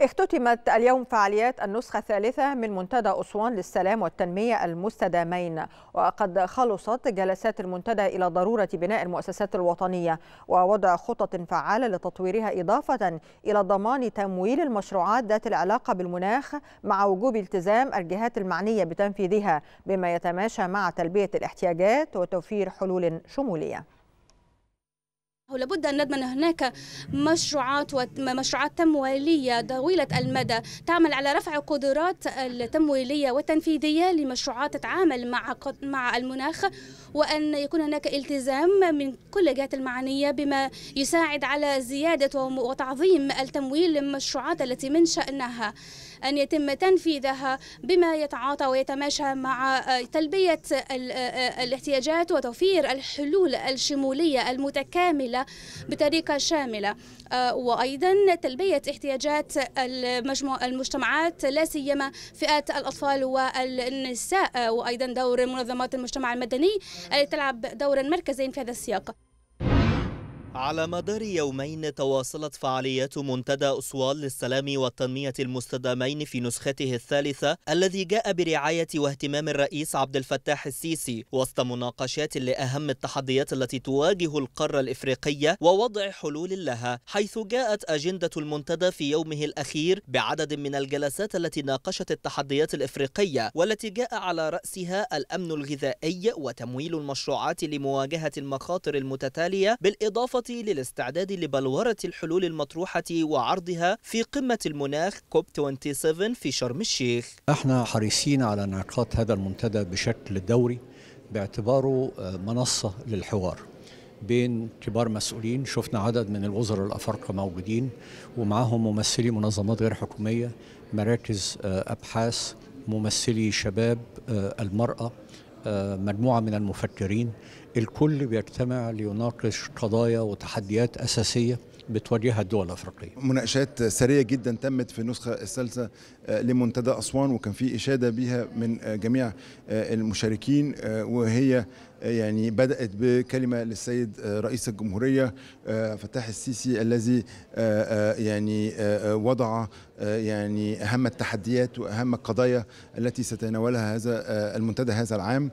اختتمت اليوم فعاليات النسخة الثالثة من منتدى أسوان للسلام والتنمية المستدامين وقد خلصت جلسات المنتدى إلى ضرورة بناء المؤسسات الوطنية ووضع خطط فعالة لتطويرها إضافة إلى ضمان تمويل المشروعات ذات العلاقة بالمناخ مع وجوب التزام الجهات المعنية بتنفيذها بما يتماشى مع تلبية الاحتياجات وتوفير حلول شمولية لابد أن نضمن هناك مشروعات ومشروعات تمويلية طويلة المدى تعمل على رفع قدرات التمويلية والتنفيذية لمشروعات تتعامل مع مع المناخ وأن يكون هناك التزام من كل الجهات المعنية بما يساعد على زيادة وتعظيم التمويل للمشروعات التي من شأنها أن يتم تنفيذها بما يتعاطى ويتماشى مع تلبية الاحتياجات وتوفير الحلول الشمولية المتكاملة بطريقة شاملة آه، وأيضا تلبية احتياجات المجتمعات لا سيما فئات الأطفال والنساء وأيضا دور منظمات المجتمع المدني التي آه، تلعب دورا مركزيا في هذا السياق على مدار يومين تواصلت فعاليات منتدى أسوان للسلام والتنمية المستدامين في نسخته الثالثة الذي جاء برعاية واهتمام الرئيس عبد الفتاح السيسي وسط مناقشات لأهم التحديات التي تواجه القارة الإفريقية ووضع حلول لها حيث جاءت أجندة المنتدى في يومه الأخير بعدد من الجلسات التي ناقشت التحديات الإفريقية والتي جاء على رأسها الأمن الغذائي وتمويل المشروعات لمواجهة المخاطر المتتالية بالإضافة للاستعداد لبلورة الحلول المطروحة وعرضها في قمة المناخ كوب 27 في شرم الشيخ احنا حريصين على انعقاد هذا المنتدى بشكل دوري باعتباره آه، منصة للحوار بين كبار مسؤولين شفنا عدد من الوزراء الأفارقة موجودين ومعاهم ممثلي منظمات غير حكومية مراكز آه، أبحاث ممثلي شباب آه، المرأة مجموعة من المفكرين الكل بيجتمع ليناقش قضايا وتحديات أساسية بتواجهها الدول الافريقيه. مناقشات سريه جدا تمت في النسخه الثالثه آه، لمنتدى اسوان وكان في اشاده بها من آه، جميع آه، المشاركين وهي يعني بدأت بكلمة للسيد آه، رئيس الجمهورية آه، فتح السيسي الذي آه، يعني وضع يعني أهم التحديات وأهم القضايا التي سيتناولها هذا المنتدى هذا العام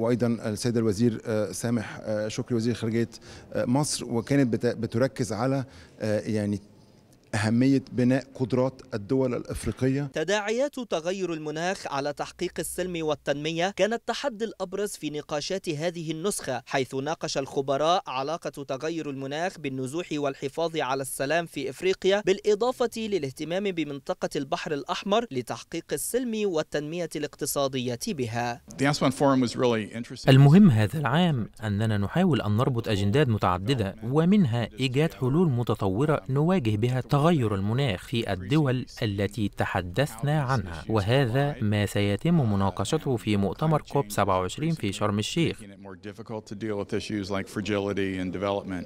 وأيضا السيد الوزير سامح شكري وزير خارجية مصر وكانت بتركز على يعني أهمية بناء قدرات الدول الأفريقية تداعيات تغير المناخ على تحقيق السلم والتنمية كان التحدي الأبرز في نقاشات هذه النسخة حيث ناقش الخبراء علاقة تغير المناخ بالنزوح والحفاظ على السلام في إفريقيا بالإضافة للاهتمام بمنطقة البحر الأحمر لتحقيق السلم والتنمية الاقتصادية بها المهم هذا العام أننا نحاول أن نربط أجندات متعددة ومنها إيجاد حلول متطورة نواجه بها تغير المناخ في الدول التي تحدثنا عنها وهذا ما سيتم مناقشته في مؤتمر كوب 27 في شرم الشيخ more difficult to deal with issues like fragility and development.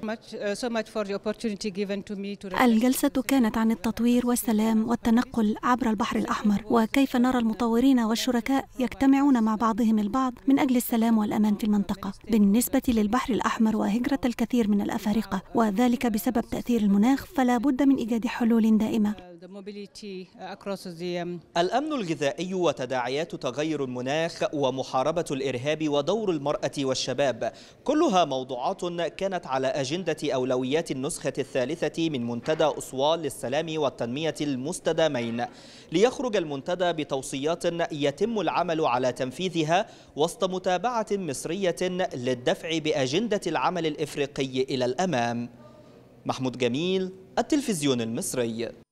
الجلسة كانت عن التطوير والسلام والتنقل عبر البحر الأحمر وكيف نرى المطورين والشركاء يجتمعون مع بعضهم البعض من أجل السلام والأمان في المنطقة بالنسبة للبحر الأحمر وهجرة الكثير من الأفارقة وذلك بسبب تأثير المناخ فلا بد من إيجاد حلول دائمة Uh, um, الأمن الغذائي وتداعيات تغير المناخ ومحاربة الإرهاب ودور المرأة والشباب كلها موضوعات كانت على أجندة أولويات النسخة الثالثة من منتدى أسوان للسلام والتنمية المستدامين ليخرج المنتدى بتوصيات يتم العمل على تنفيذها وسط متابعة مصرية للدفع بأجندة العمل الإفريقي إلى الأمام محمود جميل التلفزيون المصري